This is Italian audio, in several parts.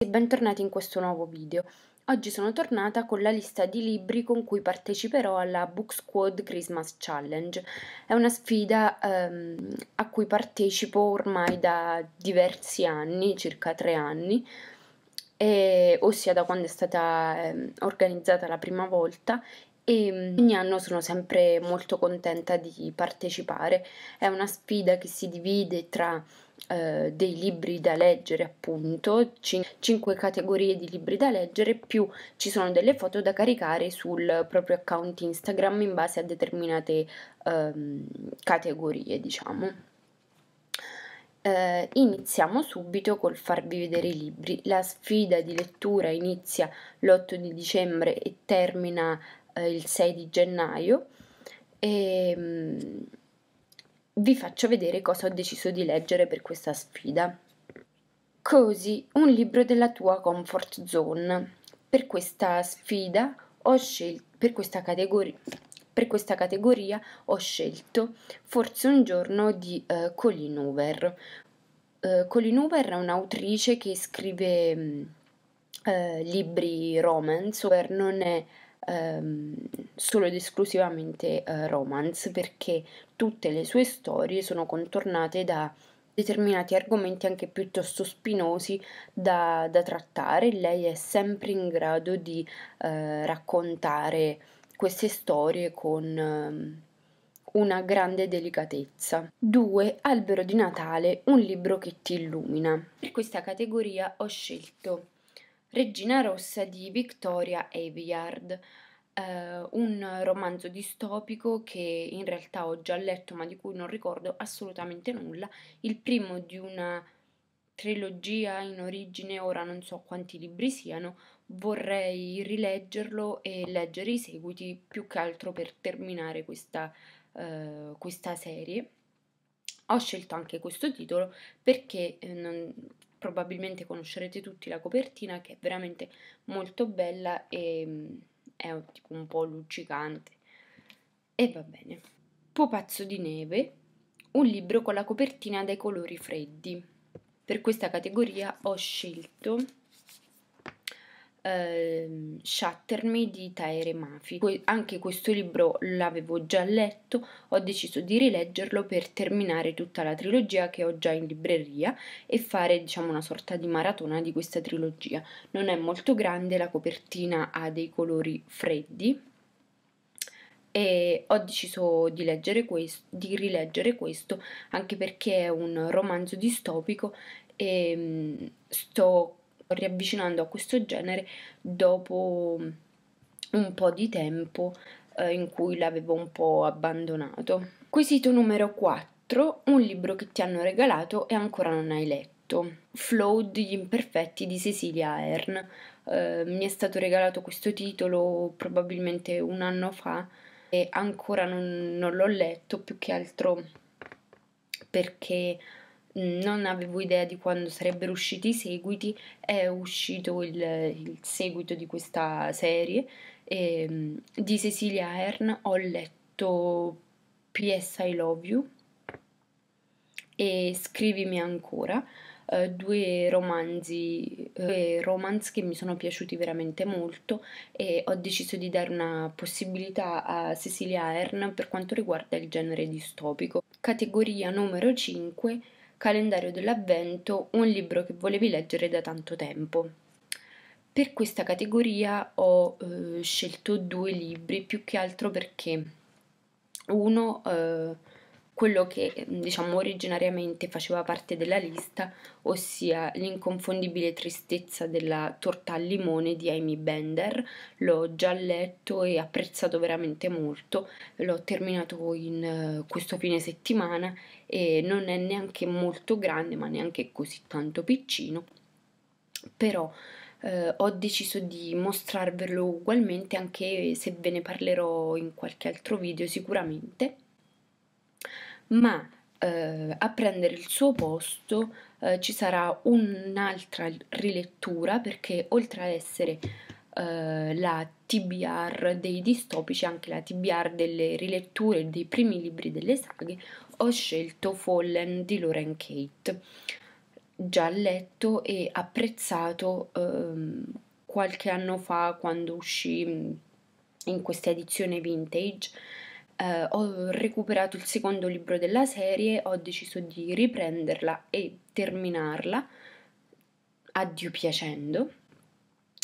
e bentornati in questo nuovo video. Oggi sono tornata con la lista di libri con cui parteciperò alla Book Squad Christmas Challenge. È una sfida ehm, a cui partecipo ormai da diversi anni, circa tre anni, e, ossia da quando è stata ehm, organizzata la prima volta e ogni anno sono sempre molto contenta di partecipare. È una sfida che si divide tra eh, dei libri da leggere appunto, 5 categorie di libri da leggere, più ci sono delle foto da caricare sul proprio account Instagram in base a determinate ehm, categorie, diciamo. Eh, iniziamo subito col farvi vedere i libri. La sfida di lettura inizia l'8 di dicembre e termina eh, il 6 di gennaio. E, ehm, vi faccio vedere cosa ho deciso di leggere per questa sfida. Così, un libro della tua comfort zone. Per questa sfida ho scelto, per questa categoria, per questa categoria ho scelto Forse un giorno di uh, Colin Hoover. Uh, Colin Hoover è un'autrice che scrive um, uh, libri romance, non è um, solo ed esclusivamente eh, romance perché tutte le sue storie sono contornate da determinati argomenti anche piuttosto spinosi da, da trattare. Lei è sempre in grado di eh, raccontare queste storie con ehm, una grande delicatezza. 2. Albero di Natale, un libro che ti illumina. Per questa categoria ho scelto Regina Rossa di Victoria Aveyard eh, un romanzo distopico che in realtà ho già letto ma di cui non ricordo assolutamente nulla, il primo di una trilogia in origine, ora non so quanti libri siano, vorrei rileggerlo e leggere i seguiti più che altro per terminare questa, eh, questa serie. Ho scelto anche questo titolo perché eh, non, probabilmente conoscerete tutti la copertina che è veramente molto bella e mm, è un, tipo un po' luccicante. E va bene. Pupazzo di neve, un libro con la copertina dai colori freddi. Per questa categoria ho scelto Uh, ehm, Shatter Me di Taere Mafi. Que- anche questo libro l'avevo già letto, ho deciso di rileggerlo per terminare tutta la trilogia che ho già in libreria e fare diciamo una sorta di maratona di questa trilogia. Non è molto grande, la copertina ha dei colori freddi e ho deciso di, leggere questo, di rileggere questo anche perché è un romanzo distopico e mm, sto riavvicinando a questo genere dopo mm, un po' di tempo eh, in cui l'avevo un po' abbandonato. Quesito numero 4, un libro che ti hanno regalato e ancora non hai letto. Flow degli imperfetti di Cecilia Ahern. Eh, mi è stato regalato questo titolo probabilmente un anno fa e ancora non, non l'ho letto più che altro perché Mm, non avevo idea di quando sarebbero usciti i seguiti, è uscito il, il seguito di questa serie eh, di Cecilia Hearn, ho letto PS I Love You e Scrivimi ancora, eh, due romanzi, eh, romance che mi sono piaciuti veramente molto e ho deciso di dare una possibilità a Cecilia Hearn per quanto riguarda il genere distopico. Categoria numero 5 Calendario dell'Avvento, un libro che volevi leggere da tanto tempo. Per questa categoria ho eh, scelto due libri, più che altro perché uno eh, quello che mm, diciamo originariamente faceva parte della lista, ossia l'inconfondibile tristezza della torta al limone di Amy Bender. L'ho già letto e apprezzato veramente molto, l'ho terminato in uh, questo fine settimana e non è neanche molto grande, ma neanche così tanto piccino. Però Uh, ho deciso di mostrarvelo ugualmente anche se ve ne parlerò in qualche altro video sicuramente ma eh, a prendere il suo posto eh, ci sarà un'altra rilettura perché oltre ad essere eh, la TBR dei distopici, anche la TBR delle riletture dei primi libri delle saghe, ho scelto Fallen di Lauren Kate, già letto e apprezzato ehm, qualche anno fa quando uscì mm, in questa edizione vintage eh, ho recuperato il secondo libro della serie, ho deciso di riprenderla e terminarla, a Dio piacendo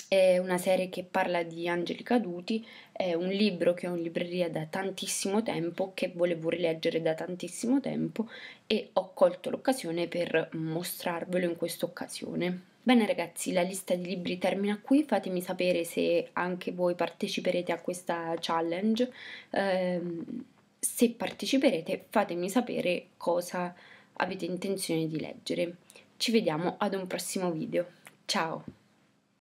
è una serie che parla di angeli caduti, è un libro che ho in libreria da tantissimo tempo, che volevo rileggere da tantissimo tempo e ho colto l'occasione per mostrarvelo in questa occasione. Bene ragazzi, la lista di libri termina qui, fatemi sapere se anche voi parteciperete a questa challenge. Eh, se parteciperete fatemi sapere cosa avete intenzione di leggere. Ci vediamo ad un prossimo video. Ciao!